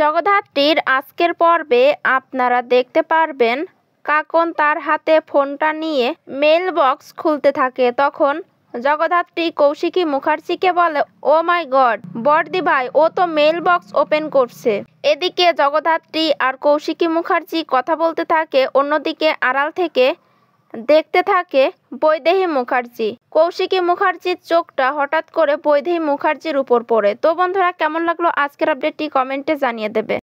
জগদ্ধাত্রীর আজকের পর্বে আপনারা দেখতে পারবেন কাকন তার হাতে ফোনটা নিয়ে মেল বক্স খুলতে থাকে তখন জগদ্ধাত্রী কৌশিকী মুখার্জিকে বলে ও মাই গড বর্দি ভাই ও তো মেল বক্স ওপেন করছে এদিকে জগদ্ধাত্রী আর কৌশিকী মুখার্জি কথা বলতে থাকে অন্যদিকে আড়াল থেকে দেখতে থাকে বৈদেহী মুখার্জি কৌশিকী মুখার্জির চোখটা হঠাৎ করে বৈদেহী মুখার্জির উপর পড়ে তো বন্ধুরা কেমন লাগলো আজকের আপডেটটি কমেন্টে জানিয়ে দেবে